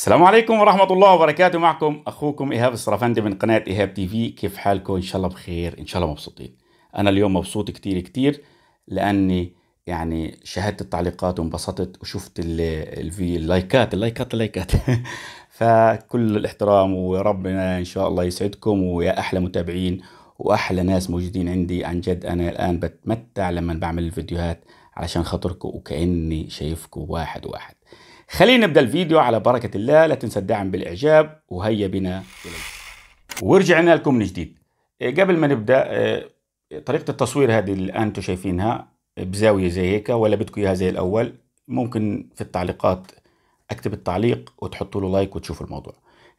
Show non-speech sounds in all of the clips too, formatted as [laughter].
السلام عليكم ورحمة الله وبركاته معكم أخوكم إيهاب السرفندي من قناة إيهاب تي في كيف حالكم إن شاء الله بخير إن شاء الله مبسوطين أنا اليوم مبسوط كتير كتير لأني يعني شاهدت التعليقات وانبسطت وشفت الفي اللايكات اللايكات اللايكات [laughs] فكل الاحترام وربنا إن شاء الله يسعدكم ويا أحلى متابعين وأحلى ناس موجودين عندي عن جد أنا الآن بتمتع لما بعمل الفيديوهات علشان خاطركم وكأني شايفكم واحد واحد خلينا نبدا الفيديو على بركه الله لا تنسى الدعم بالاعجاب وهيا بنا ورجعنا لكم من جديد إيه، قبل ما نبدا إيه، طريقه التصوير هذه الان انتم شايفينها بزاويه زي هيك ولا بدكم اياها زي الاول ممكن في التعليقات اكتب التعليق وتحطوا له لايك وتشوفوا الموضوع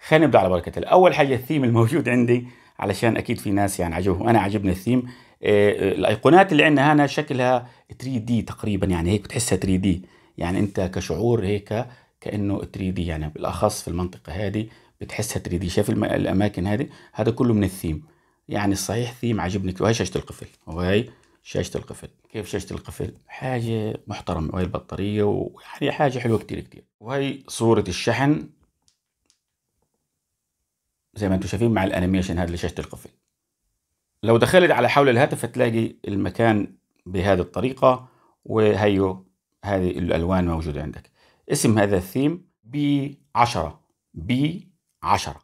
خلينا نبدا على بركه الله اول حاجه الثيم الموجود عندي علشان اكيد في ناس يعني عجبهم انا عجبني الثيم إيه، الايقونات اللي عندنا هنا شكلها 3 دي تقريبا يعني هيك بتحسها 3 دي يعني انت كشعور هيك كانه 3 دي يعني بالاخص في المنطقه هذه بتحسها 3 دي شايف الاماكن هذه هذا كله من الثيم يعني الصحيح ثيم عجبني وهي شاشه القفل وهي شاشه القفل كيف شاشه القفل حاجه محترمه وهي البطاريه ويعني حاجه حلوه كتير كتير وهي صوره الشحن زي ما انتم شايفين مع الانيميشن هذا لشاشه القفل لو دخلت على حول الهاتف هتلاقي المكان بهذه الطريقه وهيو هذه الألوان موجودة عندك اسم هذا الثيم بي 10 بي 10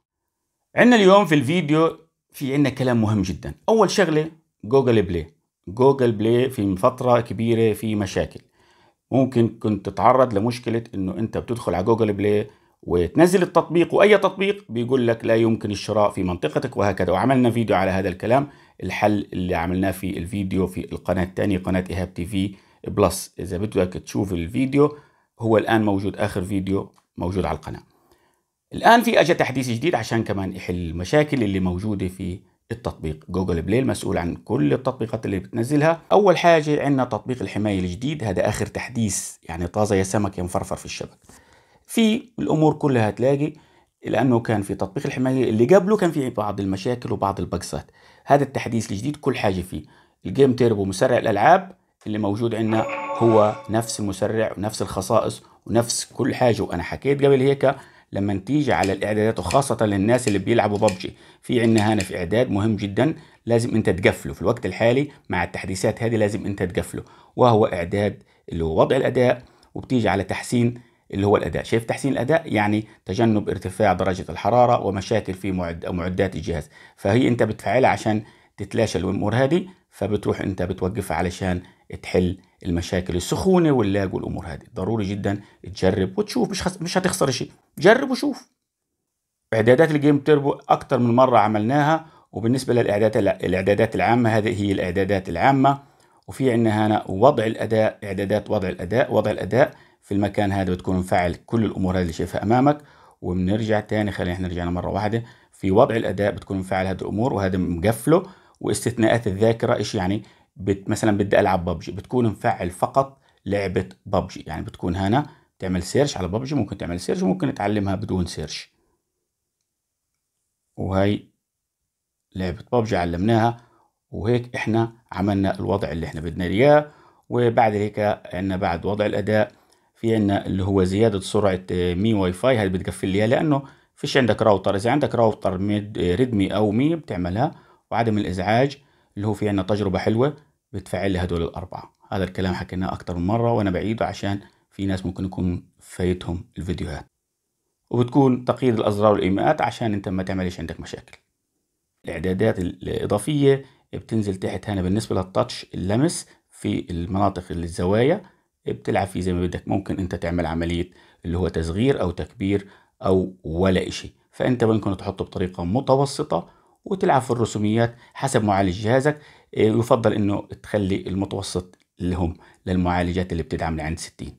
عندنا اليوم في الفيديو في عندنا كلام مهم جدا أول شغلة جوجل بلاي جوجل بلاي في فترة كبيرة في مشاكل ممكن كنت تتعرض لمشكلة انه انت بتدخل على جوجل بلاي وتنزل التطبيق واي تطبيق بيقول لك لا يمكن الشراء في منطقتك وهكذا وعملنا فيديو على هذا الكلام الحل اللي عملناه في الفيديو في القناة الثانية قناة ايهاب تي في بلس اذا بدك تشوف الفيديو هو الان موجود اخر فيديو موجود على القناه الان في اجى تحديث جديد عشان كمان يحل المشاكل اللي موجوده في التطبيق جوجل بلاي المسؤول عن كل التطبيقات اللي بتنزلها اول حاجه عندنا تطبيق الحمايه الجديد هذا اخر تحديث يعني طازه يا سمك يا مفرفر في الشبك في الامور كلها تلاقي لانه كان في تطبيق الحمايه اللي قبله كان في بعض المشاكل وبعض البقصات هذا التحديث الجديد كل حاجه فيه الجيم تيربو مسرع الالعاب اللي موجود عندنا هو نفس المسرع ونفس الخصائص ونفس كل حاجه وانا حكيت قبل هيك لما تيجي على الاعدادات وخاصه للناس اللي بيلعبوا ببجي في عندنا هنا في اعداد مهم جدا لازم انت تقفله في الوقت الحالي مع التحديثات هذه لازم انت تقفله وهو اعداد اللي هو وضع الاداء وبتيجي على تحسين اللي هو الاداء شايف تحسين الاداء يعني تجنب ارتفاع درجه الحراره ومشاكل في معد معدات الجهاز فهي انت بتفعلها عشان تتلاشى الامور هذه فبتروح انت بتوقفها علشان تحل المشاكل السخونه واللاج والامور هذه ضروري جدا تجرب وتشوف مش خس... مش هتخسر شيء جرب وشوف اعدادات الجيم تيربو اكثر من مره عملناها وبالنسبه للاعدادات الاعدادات العامه هذه هي الاعدادات العامه وفي عندنا هنا وضع الاداء اعدادات وضع الاداء وضع الاداء في المكان هذا بتكون مفعل كل الامور هذه اللي شايفها امامك وبنرجع تاني خلينا احنا رجعنا مره واحده في وضع الاداء بتكون مفعل هذه الامور وهذا مقفله واستثناءات الذاكره ايش يعني بت مثلا بدي العب ببجي بتكون مفعل فقط لعبه ببجي يعني بتكون هنا تعمل سيرش على ببجي ممكن تعمل سيرش وممكن تعلمها بدون سيرش وهي لعبه ببجي علمناها وهيك احنا عملنا الوضع اللي احنا بدنا اياه وبعد هيك عندنا بعد وضع الاداء في عندنا اللي هو زياده سرعه آه، مي واي فاي هاي بتقفل ليها لانه فيش عندك راوتر اذا عندك راوتر آه، ريدمي او مي بتعملها وعدم الازعاج اللي هو في عندنا تجربه حلوه بتفعل لي هدول الأربعة هذا الكلام حكيناه أكتر من مرة وأنا بعيده عشان في ناس ممكن يكون فايتهم الفيديوهات وبتكون تقييد الأزرار والإيماءات عشان أنت ما تعملش عندك مشاكل الإعدادات الإضافية بتنزل تحت هنا بالنسبة للتاتش اللمس في المناطق الزوايا بتلعب فيه زي ما بدك ممكن أنت تعمل عملية اللي هو تصغير أو تكبير أو ولا إشي فأنت ممكن تحطه بطريقة متوسطة وتلعب في الرسوميات حسب معالج جهازك إيه، يفضل انه تخلي المتوسط اللي هم للمعالجات اللي بتدعم لعند 60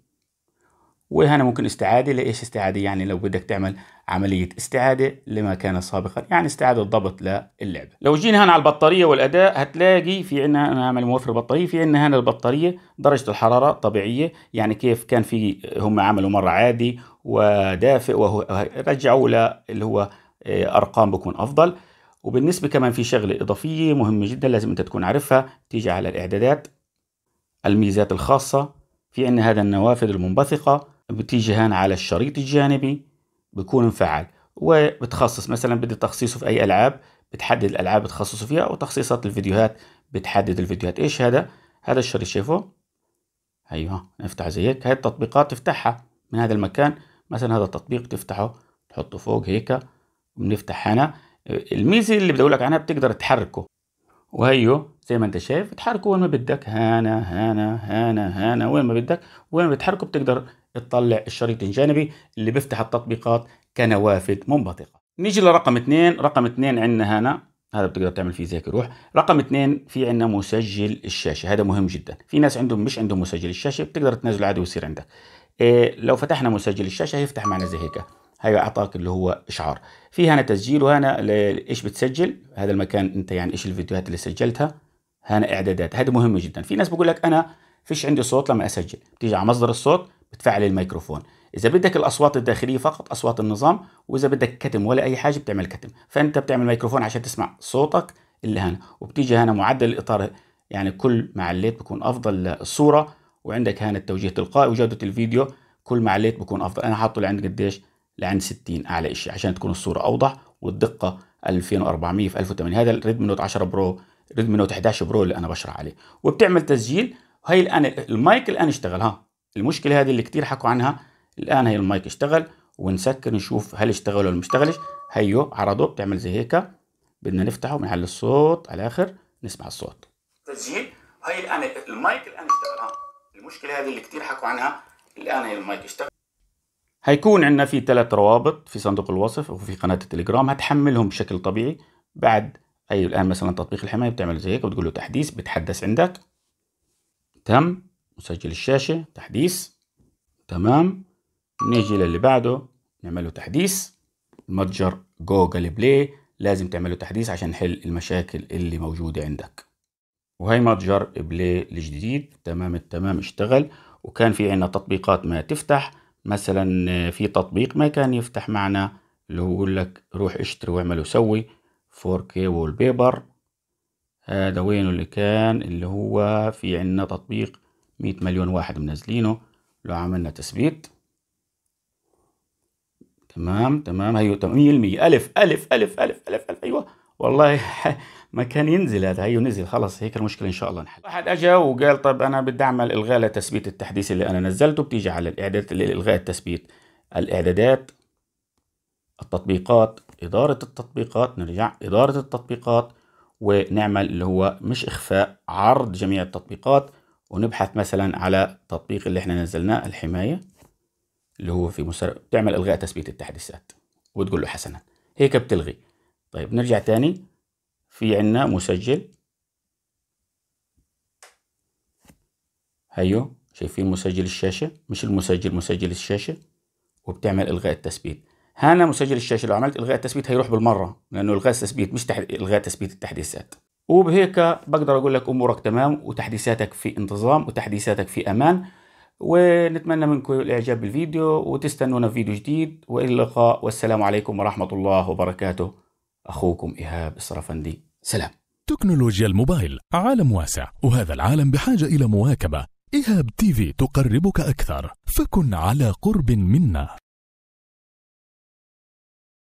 وهنا ممكن استعاده لايش استعاده يعني لو بدك تعمل عمليه استعاده لما كان سابقا يعني استعاده ضبط للعبه لو جينا هنا على البطاريه والاداء هتلاقي في عندنا انا عامل موفر بطاريه في عندنا هنا البطاريه درجه الحراره طبيعيه يعني كيف كان في هم عملوا مره عادي ودافئ ورجعوا اللي هو إيه، ارقام بكون افضل وبالنسبة كمان في شغلة إضافية مهمة جدا لازم أنت تكون عارفها تيجي على الإعدادات الميزات الخاصة في عندنا هذا النوافذ المنبثقة بتيجي هان على الشريط الجانبي بكون مفعل وبتخصص مثلا بدي تخصيصه في أي ألعاب بتحدد الألعاب بتخصصه فيها أو تخصيصات الفيديوهات بتحدد الفيديوهات إيش هذا؟ هذا الشريط شايفه؟ أيوه نفتح زي هيك هاي التطبيقات تفتحها من هذا المكان مثلا هذا التطبيق تفتحه تحطه فوق هيك بنفتح هنا الميزه اللي بدي اقول لك عنها بتقدر تحركه وهيو زي ما انت شايف تحركه وين ما بدك هنا هنا هنا هنا وين ما بدك وين ما بتحركه بتقدر تطلع الشريط الجانبي اللي بيفتح التطبيقات كنوافذ منبثقة نيجي لرقم اثنين رقم اثنين عندنا هنا هذا بتقدر تعمل فيه زي روح رقم اثنين في عندنا مسجل الشاشة هذا مهم جدا في ناس عندهم مش عندهم مسجل الشاشة بتقدر تنزله عادي ويصير عندك إيه لو فتحنا مسجل الشاشة هيفتح معنا زي هيك هي اعطاك اللي هو اشعار في هنا تسجيل وهنا ايش بتسجل هذا المكان انت يعني ايش الفيديوهات اللي سجلتها هنا اعدادات هذا مهم جدا في ناس بقول لك انا فيش عندي صوت لما اسجل بتيجي على مصدر الصوت بتفعل الميكروفون اذا بدك الاصوات الداخليه فقط اصوات النظام واذا بدك كتم ولا اي حاجه بتعمل كتم فانت بتعمل ميكروفون عشان تسمع صوتك اللي هنا وبتيجي هنا معدل الاطار يعني كل ما عليت بكون افضل الصوره وعندك هنا التوجيه التلقائي وجوده الفيديو كل ما عليت بكون افضل انا حاطه لعند قديش لعند 60 اعلى شيء عشان تكون الصوره اوضح والدقه 2400 في 1080 هذا الريدمي نوت 10 برو ريدمي نوت 11 برو اللي انا بشرح عليه وبتعمل تسجيل وهي الان المايك الان اشتغل ها المشكله هذه اللي كثير حكوا عنها الان هي المايك اشتغل ونسكر نشوف هل اشتغل ولا ما اشتغلش هيو عرضه بتعمل زي هيك بدنا نفتحه بنعلي الصوت على الاخر نسمع الصوت تسجيل هاي الان المايك الان اشتغل ها المشكله هذه اللي كثير حكوا عنها الان هي المايك اشتغل هيكون عندنا في ثلاث روابط في صندوق الوصف وفي قناه التليجرام هتحملهم بشكل طبيعي بعد اي أيوة الان مثلا تطبيق الحمايه بتعمل زي هيك وتقول له تحديث بتحدث عندك تم مسجل الشاشه تحديث تمام نيجي للي بعده نعمل له تحديث متجر جوجل بلاي لازم تعمل له تحديث عشان نحل المشاكل اللي موجوده عندك وهي متجر بلاي الجديد تمام التمام اشتغل وكان في عندنا تطبيقات ما تفتح مثلا آه، في تطبيق ما كان يفتح معنا اللي هو يقول لك روح اشتري واعمل وسوي 4K وول بيبر هذا وينه اللي كان اللي هو في عنا تطبيق 100 مليون واحد منزلينه لو عملنا تثبيت تمام تمام هيو تمام 100% الف الف الف الف الف الف ايوه والله [laughs] ما كان ينزل هذا هيو نزل خلص هيك المشكله ان شاء الله نحل واحد اجى وقال طب انا بدي اعمل الغاء لتثبيت التحديث اللي انا نزلته بتيجي على الاعدادات الغاء التثبيت الاعدادات التطبيقات اداره التطبيقات نرجع اداره التطبيقات ونعمل اللي هو مش اخفاء عرض جميع التطبيقات ونبحث مثلا على التطبيق اللي احنا نزلناه الحمايه اللي هو في مسار بتعمل الغاء تثبيت التحديثات وتقول له حسنا هيك بتلغي طيب نرجع تاني في عنا مسجل هيو أيوه، شايفين مسجل الشاشة مش المسجل مسجل الشاشة وبتعمل إلغاء التثبيت هنا مسجل الشاشة لو عملت إلغاء التثبيت هيروح بالمرة لأنه إلغاء التثبيت مش تح... إلغاء تثبيت التحديثات وبهيك بقدر أقول لك أمورك تمام وتحديثاتك في انتظام وتحديثاتك في أمان ونتمنى منكم الإعجاب بالفيديو وتستنونا في فيديو جديد وإلى اللقاء والسلام عليكم ورحمة الله وبركاته أخوكم إيهاب الصرفندي سلام تكنولوجيا الموبايل عالم واسع وهذا العالم بحاجة إلى مواكبة إيهاب تيفي تقربك أكثر فكن على قرب منا